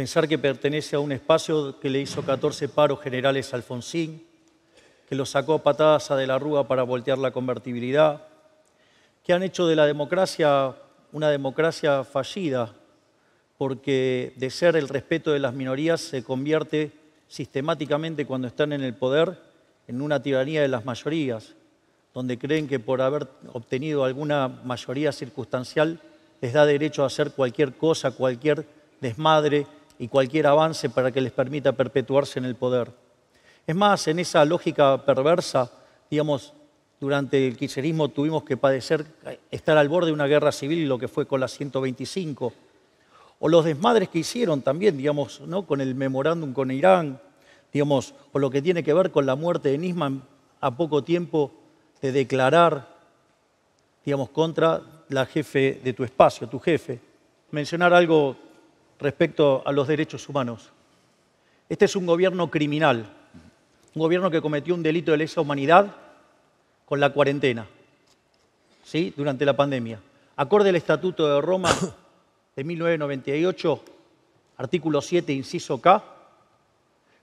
Pensar que pertenece a un espacio que le hizo 14 paros generales a Alfonsín, que lo sacó a patadas a De la Rúa para voltear la convertibilidad, que han hecho de la democracia una democracia fallida, porque de ser el respeto de las minorías se convierte sistemáticamente cuando están en el poder en una tiranía de las mayorías, donde creen que por haber obtenido alguna mayoría circunstancial les da derecho a hacer cualquier cosa, cualquier desmadre, y cualquier avance para que les permita perpetuarse en el poder. Es más, en esa lógica perversa, digamos, durante el kirchnerismo tuvimos que padecer estar al borde de una guerra civil, lo que fue con la 125, o los desmadres que hicieron también, digamos, ¿no? con el memorándum con Irán, digamos, o lo que tiene que ver con la muerte de Nisman a poco tiempo de declarar, digamos, contra la jefe de tu espacio, tu jefe. Mencionar algo respecto a los derechos humanos. Este es un gobierno criminal, un gobierno que cometió un delito de lesa humanidad con la cuarentena, ¿sí? durante la pandemia. Acorde al Estatuto de Roma de 1998, artículo 7, inciso K,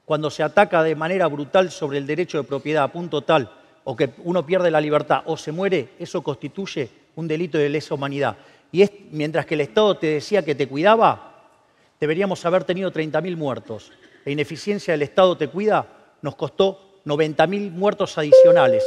cuando se ataca de manera brutal sobre el derecho de propiedad a punto tal o que uno pierde la libertad o se muere, eso constituye un delito de lesa humanidad. Y es, mientras que el Estado te decía que te cuidaba, deberíamos haber tenido 30.000 muertos. La ineficiencia del Estado te cuida nos costó 90.000 muertos adicionales.